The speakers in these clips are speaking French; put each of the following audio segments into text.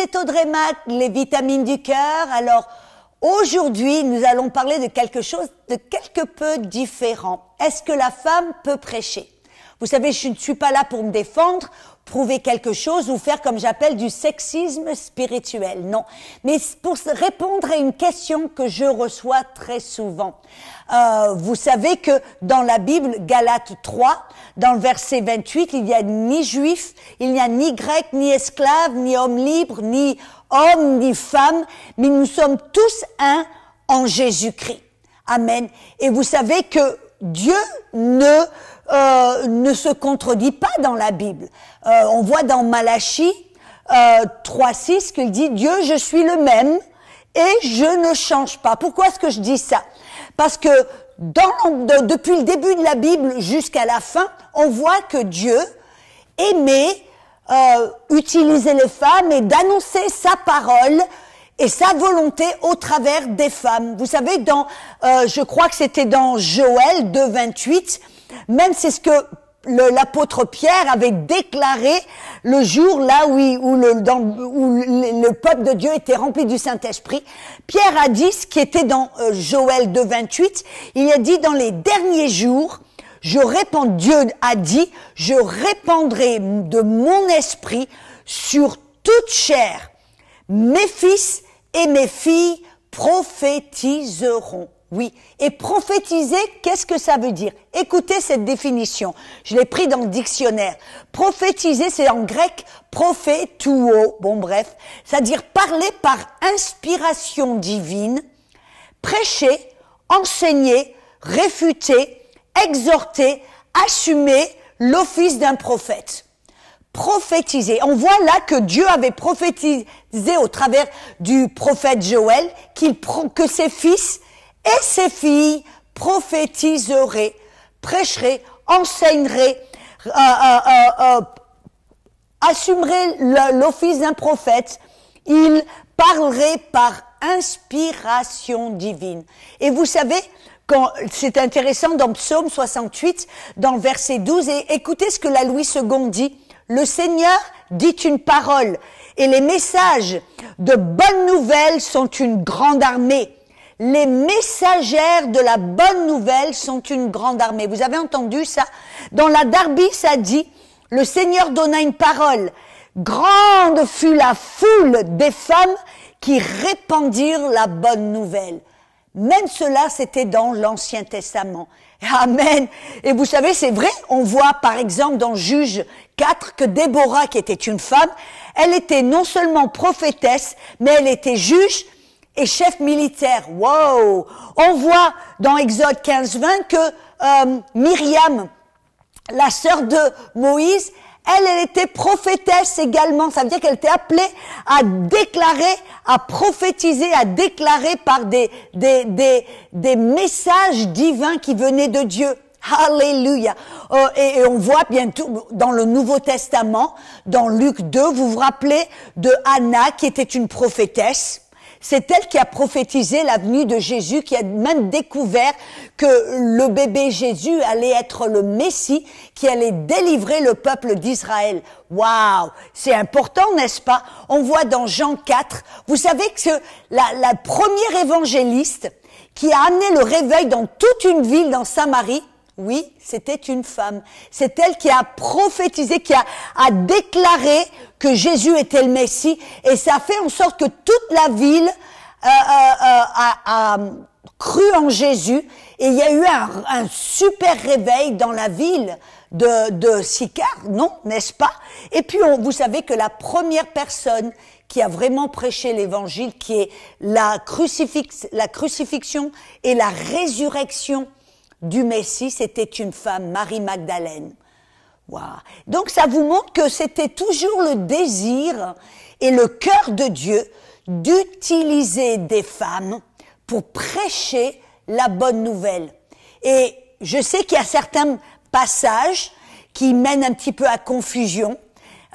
c'est Audrey Mac, les vitamines du cœur. Alors aujourd'hui, nous allons parler de quelque chose de quelque peu différent. Est-ce que la femme peut prêcher Vous savez, je ne suis pas là pour me défendre prouver quelque chose ou faire comme j'appelle du sexisme spirituel. Non. Mais pour répondre à une question que je reçois très souvent. Euh, vous savez que dans la Bible, Galate 3, dans le verset 28, il n'y a ni juif, il n'y a ni grec, ni esclave, ni homme libre, ni homme, ni femme, mais nous sommes tous un en Jésus-Christ. Amen. Et vous savez que Dieu ne, euh, ne se contredit pas dans la Bible. Euh, on voit dans Malachie euh, 3.6 qu'il dit Dieu, je suis le même et je ne change pas. Pourquoi est-ce que je dis ça Parce que dans, depuis le début de la Bible jusqu'à la fin, on voit que Dieu aimait euh, utiliser les femmes et d'annoncer sa parole et sa volonté au travers des femmes. Vous savez, dans, euh, je crois que c'était dans Joël 2.28, 28, même c'est ce que l'apôtre Pierre avait déclaré le jour là où, le, le, peuple de Dieu était rempli du Saint-Esprit. Pierre a dit ce qui était dans euh, Joël 2.28, 28, il a dit dans les derniers jours, je Dieu a dit, je répandrai de mon esprit sur toute chair. Mes fils et mes filles prophétiseront. Oui. Et prophétiser, qu'est-ce que ça veut dire Écoutez cette définition. Je l'ai pris dans le dictionnaire. Prophétiser, c'est en grec prophétuo. Bon, bref. C'est-à-dire parler par inspiration divine, prêcher, enseigner, réfuter, exhorter, assumer l'office d'un prophète. Prophétiser. On voit là que Dieu avait prophétisé au travers du prophète Joël qu'il que ses fils et ses filles prophétiseraient, prêcheraient, enseigneraient, euh, euh, euh, euh assumeraient l'office d'un prophète. Il parlerait par inspiration divine. Et vous savez, c'est intéressant dans Psaume 68, dans le verset 12, et écoutez ce que la Louis II dit. Le Seigneur dit une parole et les messages de bonne nouvelle sont une grande armée. Les messagères de la bonne nouvelle sont une grande armée. Vous avez entendu ça Dans la Darby, ça dit, le Seigneur donna une parole. Grande fut la foule des femmes qui répandirent la bonne nouvelle. Même cela, c'était dans l'Ancien Testament. Amen. Et vous savez, c'est vrai, on voit par exemple dans Juge 4 que Déborah, qui était une femme, elle était non seulement prophétesse, mais elle était juge et chef militaire. Wow On voit dans Exode 15-20 que euh, Myriam, la sœur de Moïse, elle, était prophétesse également. Ça veut dire qu'elle était appelée à déclarer, à prophétiser, à déclarer par des, des, messages divins qui venaient de Dieu. Alléluia. Euh, et, on voit bientôt dans le Nouveau Testament, dans Luc 2, vous vous rappelez de Anna qui était une prophétesse c'est elle qui a prophétisé la de Jésus, qui a même découvert que le bébé Jésus allait être le Messie, qui allait délivrer le peuple d'Israël. Waouh, c'est important, n'est-ce pas On voit dans Jean 4, vous savez que la, la première évangéliste qui a amené le réveil dans toute une ville, dans Samarie, oui, c'était une femme. C'est elle qui a prophétisé, qui a, déclaré que Jésus était le Messie. Et ça a fait en sorte que toute la ville euh, euh, euh, a, a, cru en Jésus. Et il y a eu un, super réveil dans la ville de, de Sicard, non, n'est-ce pas Et puis, vous savez que la première personne qui a vraiment prêché l'évangile, qui est la, crucifix, la crucifixion et la résurrection du Messie, c'était une femme, Marie Magdalène. Donc ça vous montre que c'était toujours le désir et le cœur de Dieu d'utiliser des femmes pour prêcher la bonne nouvelle. Et je sais qu'il y a certains passages qui mènent un petit peu à confusion,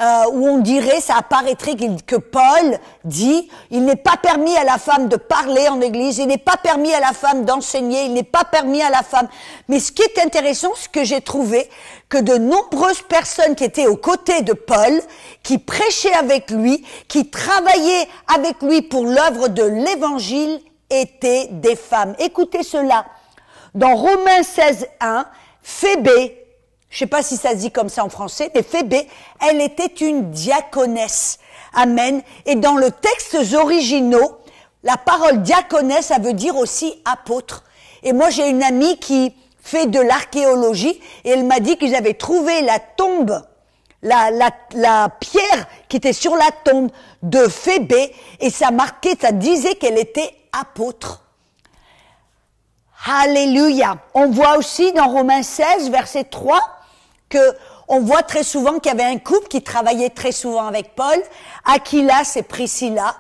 euh, où on dirait, ça apparaîtrait que Paul dit, il n'est pas permis à la femme de parler en église, il n'est pas permis à la femme d'enseigner, il n'est pas permis à la femme. Mais ce qui est intéressant, ce que j'ai trouvé, que de nombreuses personnes qui étaient aux côtés de Paul, qui prêchaient avec lui, qui travaillaient avec lui pour l'œuvre de l'évangile, étaient des femmes. Écoutez cela. Dans Romains 16, 1, Phébé, je sais pas si ça se dit comme ça en français, mais Phébé, elle était une diaconesse. Amen. Et dans le texte originaux, la parole diaconesse, ça veut dire aussi apôtre. Et moi, j'ai une amie qui fait de l'archéologie et elle m'a dit qu'ils avaient trouvé la tombe, la, la, la, pierre qui était sur la tombe de Phébé et ça marquait, ça disait qu'elle était apôtre. Alléluia. On voit aussi dans Romains 16, verset 3, que on voit très souvent qu'il y avait un couple qui travaillait très souvent avec Paul, Aquila c'est Priscilla.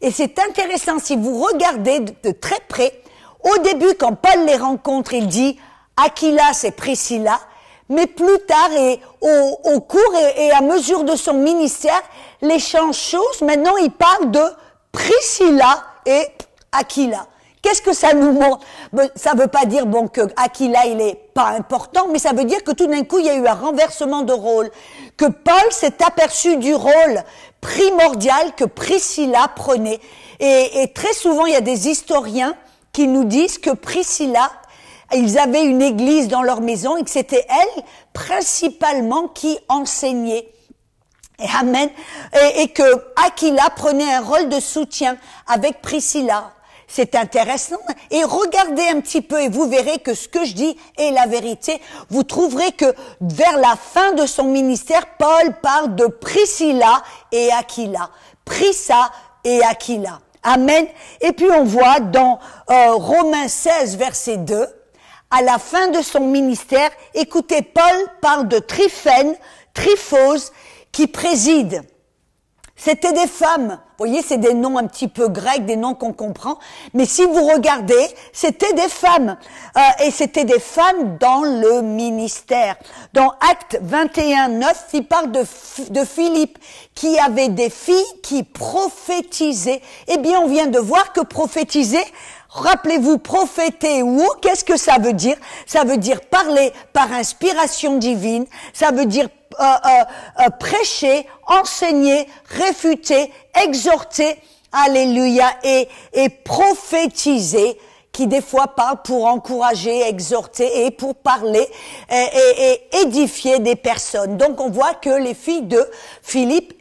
Et c'est intéressant si vous regardez de, très près. Au début, quand Paul les rencontre, il dit Aquila c'est Priscilla. Mais plus tard, et au, cours et, à mesure de son ministère, l'échange chose. Maintenant, il parle de Priscilla et Aquila. Qu'est-ce que ça nous montre Ça ne veut pas dire bon que il est pas important, mais ça veut dire que tout d'un coup il y a eu un renversement de rôle, que Paul s'est aperçu du rôle primordial que Priscilla prenait. Et, très souvent il y a des historiens qui nous disent que Priscilla, ils avaient une église dans leur maison et que c'était elle principalement qui enseignait. amen. Et, et que Aquila prenait un rôle de soutien avec Priscilla c'est intéressant. Et regardez un petit peu et vous verrez que ce que je dis est la vérité. Vous trouverez que vers la fin de son ministère, Paul parle de Priscilla et Aquila. Prissa et Aquila. Amen. Et puis on voit dans euh, Romains 16, verset 2, à la fin de son ministère, écoutez, Paul parle de Tryphène, Tryphose, qui préside. C'était des femmes. Vous voyez, c'est des noms un petit peu grecs, des noms qu'on comprend. Mais si vous regardez, c'était des femmes. Euh, et c'était des femmes dans le ministère. Dans Acte 21, 9, il parle de, de Philippe, qui avait des filles qui prophétisaient. Eh bien, on vient de voir que prophétiser, Rappelez-vous, prophéter ou qu'est-ce que ça veut dire Ça veut dire parler par inspiration divine, ça veut dire euh, euh, euh, prêcher, enseigner, réfuter, exhorter, alléluia, et, et prophétiser qui des fois parle pour encourager, exhorter et pour parler et, et édifier des personnes. Donc on voit que les filles de Philippe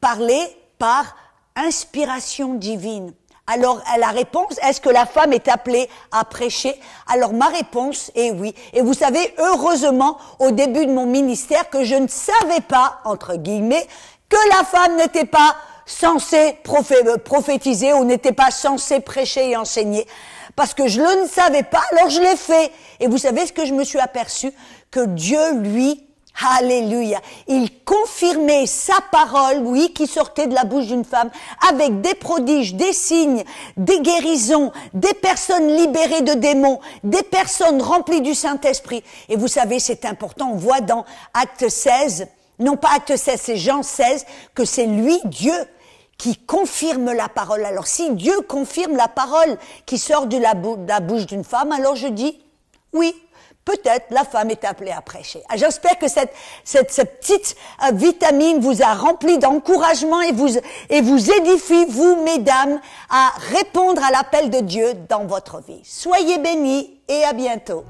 parlaient par inspiration divine. Alors la réponse, est-ce que la femme est appelée à prêcher Alors ma réponse est oui. Et vous savez, heureusement, au début de mon ministère, que je ne savais pas, entre guillemets, que la femme n'était pas censée euh, prophétiser ou n'était pas censée prêcher et enseigner. Parce que je le ne savais pas, alors je l'ai fait. Et vous savez ce que je me suis aperçu Que Dieu, lui, Alléluia. Il confirmait sa parole, oui, qui sortait de la bouche d'une femme, avec des prodiges, des signes, des guérisons, des personnes libérées de démons, des personnes remplies du Saint-Esprit. Et vous savez, c'est important, on voit dans Acte 16, non pas Acte 16, c'est Jean 16, que c'est lui, Dieu, qui confirme la parole. Alors si Dieu confirme la parole qui sort de la bouche d'une femme, alors je dis oui, peut-être la femme est appelée à prêcher. Ah, j'espère que cette, cette, petite euh, vitamine vous a rempli d'encouragement et vous, et vous édifie, vous, mesdames, à répondre à l'appel de Dieu dans votre vie. Soyez bénis et à bientôt.